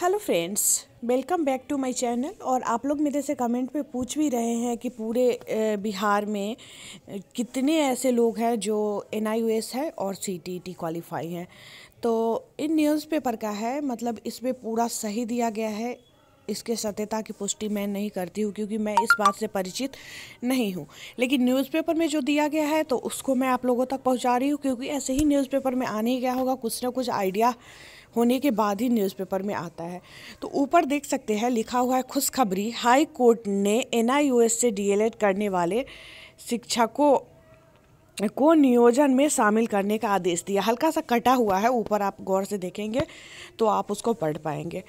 hello friends welcome back to my channel और आप लोग मेरे से कमेंट पे पूछ भी रहे हैं कि पूरे बिहार में कितने ऐसे लोग हैं जो एन है और सी टी टी क्वालिफाई हैं तो इन न्यूज़पेपर का है मतलब इसमें पूरा सही दिया गया है इसके सत्यता की पुष्टि मैं नहीं करती हूँ क्योंकि मैं इस बात से परिचित नहीं हूँ लेकिन न्यूज़पेपर में जो दिया गया है तो उसको मैं आप लोगों तक पहुँचा रही हूँ क्योंकि ऐसे ही न्यूज़पेपर में आने ही गया होगा कुछ ना कुछ आइडिया होने के बाद ही न्यूज़पेपर में आता है तो ऊपर देख सकते हैं लिखा हुआ है खुशखबरी हाई कोर्ट ने एन से डी करने वाले शिक्षकों को नियोजन में शामिल करने का आदेश दिया हल्का सा कटा हुआ है ऊपर आप गौर से देखेंगे तो आप उसको पढ़ पाएंगे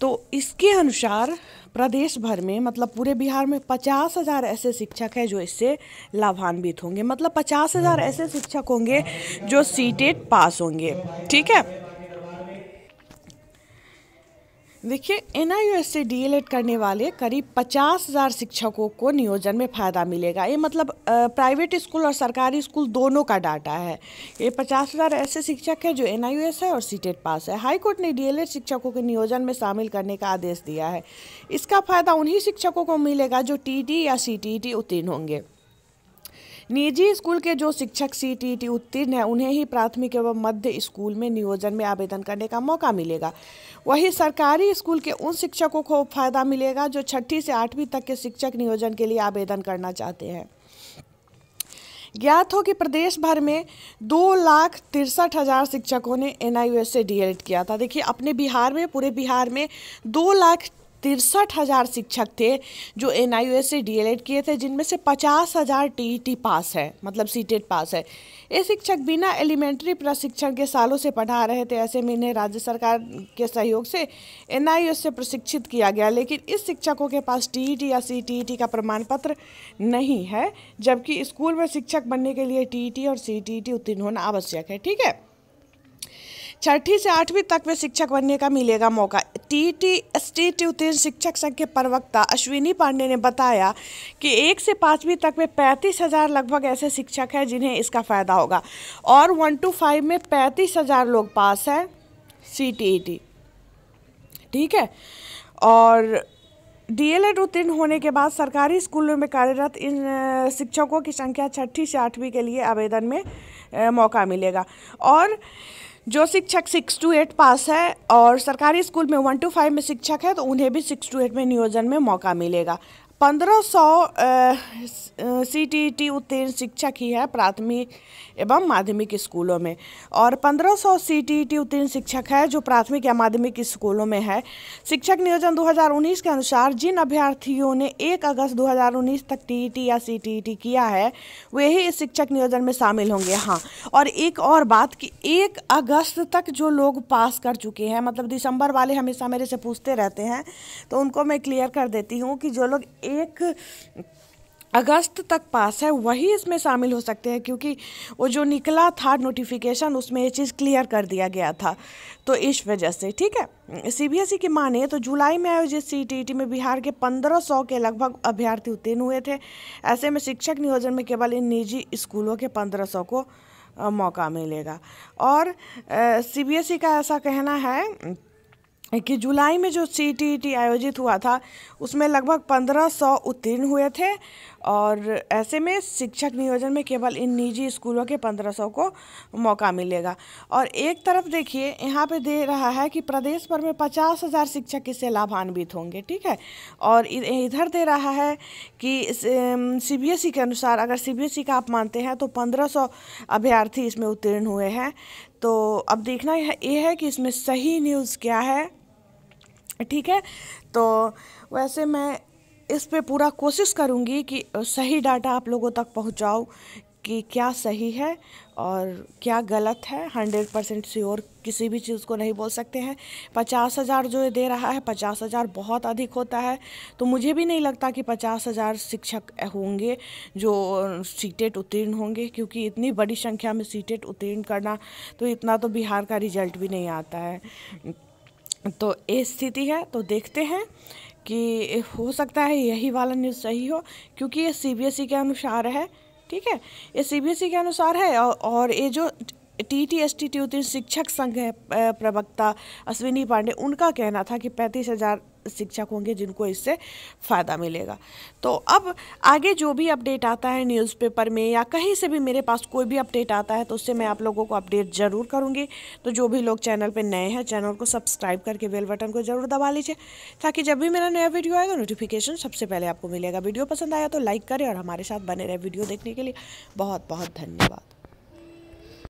तो इसके अनुसार प्रदेश भर में मतलब पूरे बिहार में पचास हज़ार ऐसे शिक्षक हैं जो इससे लाभान्वित होंगे मतलब पचास हज़ार ऐसे शिक्षक होंगे जो सी टेट पास होंगे ठीक है देखिए एन से डी करने वाले करीब पचास हज़ार शिक्षकों को नियोजन में फ़ायदा मिलेगा ये मतलब प्राइवेट स्कूल और सरकारी स्कूल दोनों का डाटा है ये पचास हज़ार ऐसे शिक्षक हैं जो एन है और सी e पास है हाईकोर्ट ने डी e शिक्षकों के नियोजन में शामिल करने का आदेश दिया है इसका फ़ायदा उन्हीं शिक्षकों को मिलेगा जो टी e या सी उत्तीर्ण होंगे निजी स्कूल के जो शिक्षक टी e उत्तीर्ण हैं उन्हें ही प्राथमिक एवं मध्य स्कूल में नियोजन में आवेदन करने का मौका मिलेगा वही सरकारी स्कूल के उन शिक्षकों को फायदा मिलेगा जो छठी से आठवीं तक के शिक्षक नियोजन के लिए आवेदन करना चाहते हैं ज्ञात हो कि प्रदेश भर में दो लाख तिरसठ हज़ार शिक्षकों ने एन से डी किया था देखिए अपने बिहार में पूरे बिहार में दो लाख तिरसठ हज़ार शिक्षक थे जो एन आई से एड किए थे जिनमें से पचास हज़ार टी e पास है मतलब सी e पास है ये शिक्षक बिना एलिमेंट्री प्रशिक्षण के सालों से पढ़ा रहे थे ऐसे में इन्हें राज्य सरकार के सहयोग से एन e से प्रशिक्षित किया गया लेकिन इस शिक्षकों के पास टी या सी का प्रमाण पत्र नहीं है जबकि स्कूल में शिक्षक बनने के लिए टी और सी उत्तीर्ण होना आवश्यक है ठीक है छठी से आठवीं तक में शिक्षक बनने का मिलेगा मौका T T S T T उत्तीर्ण शिक्षक संघ के प्रवक्ता अश्विनी पांडे ने बताया कि एक से पाँचवीं तक में पैंतीस हज़ार लगभग ऐसे शिक्षक हैं जिन्हें इसका फ़ायदा होगा और वन टू फाइव में पैंतीस हज़ार लोग पास हैं सी टी ई टी ठीक है और डी एल एड उत्तीर्ण होने के बाद सरकारी स्कूलों में कार्यरत इन शिक्षकों की संख्या छठी से आठवीं के लिए आवेदन में मौका मिलेगा और जो शिक्षक सिक्स टू एट पास है और सरकारी स्कूल में वन टू फाइव में शिक्षक है तो उन्हें भी सिक्स टू एट में नियोजन में मौका मिलेगा पंद्रह सौ सी टी टी उत्तीर्ण शिक्षक ही है प्राथमिक एवं माध्यमिक स्कूलों में और पंद्रह सौ सी टी टी उत्तीर्ण शिक्षक है जो प्राथमिक या माध्यमिक स्कूलों में है शिक्षक नियोजन 2019 के अनुसार जिन अभ्यर्थियों ने 1 अगस्त 2019 तक टी टी e या सी टी टी किया है वे ही इस शिक्षक नियोजन में शामिल होंगे हाँ और एक और बात कि एक अगस्त तक जो लोग पास कर चुके हैं मतलब दिसंबर वाले हमेशा मेरे से पूछते रहते हैं तो उनको मैं क्लियर कर देती हूँ कि जो लोग एक अगस्त तक पास है वही इसमें शामिल हो सकते हैं क्योंकि वो जो निकला था नोटिफिकेशन उसमें ये चीज़ क्लियर कर दिया गया था तो इस वजह से ठीक है सीबीएसई e की माने तो जुलाई में आयोजित सीटीटी e में बिहार के 1500 के लगभग अभ्यर्थी उत्तीर्ण हुए थे ऐसे में शिक्षक नियोजन में केवल इन निजी स्कूलों के पंद्रह को मौका मिलेगा और सी e का ऐसा कहना है कि जुलाई में जो सी टी टी आयोजित हुआ था उसमें लगभग 1500 उत्तीर्ण हुए थे और ऐसे में शिक्षक नियोजन में केवल इन निजी स्कूलों के 1500 को मौका मिलेगा और एक तरफ देखिए यहाँ पे दे रहा है कि प्रदेश भर में पचास हज़ार शिक्षक इससे लाभान्वित होंगे ठीक है और इधर दे रहा है कि सी बी एस ई के अनुसार अगर सी बी एस ई का आप मानते हैं तो पंद्रह अभ्यर्थी इसमें उत्तीर्ण हुए हैं तो अब देखना यह है कि इसमें सही न्यूज़ क्या है ठीक है तो वैसे मैं इस पे पूरा कोशिश करूँगी कि सही डाटा आप लोगों तक पहुँचाऊँ कि क्या सही है और क्या गलत है हंड्रेड परसेंट श्योर किसी भी चीज़ को नहीं बोल सकते हैं पचास हज़ार जो ये दे रहा है पचास हज़ार बहुत अधिक होता है तो मुझे भी नहीं लगता कि पचास हज़ार शिक्षक होंगे जो सीटेट उत्तीर्ण होंगे क्योंकि इतनी बड़ी संख्या में सीटेट उत्तीर्ण करना तो इतना तो बिहार का रिजल्ट भी नहीं आता है तो ये स्थिति है तो देखते हैं कि हो सकता है यही वाला न्यूज़ सही हो क्योंकि ये सीबीएसई e के अनुसार है ठीक है ये सीबीएसई e के अनुसार है और ये जो T T S T T उत्तीर्ण शिक्षक संघ है प्रवक्ता अश्विनी पांडे उनका कहना था कि पैंतीस हज़ार शिक्षक होंगे जिनको इससे फ़ायदा मिलेगा तो अब आगे जो भी अपडेट आता है न्यूज़पेपर में या कहीं से भी मेरे पास कोई भी अपडेट आता है तो उससे मैं आप लोगों को अपडेट ज़रूर करूँगी तो जो भी लोग चैनल पर नए हैं चैनल को सब्सक्राइब करके बेल बटन को ज़रूर दबा लीजिए ताकि जब भी मेरा नया वीडियो आएगा नोटिफिकेशन सबसे पहले आपको मिलेगा वीडियो पसंद आया तो लाइक करें और हमारे साथ बने रहे वीडियो देखने के लिए बहुत बहुत धन्यवाद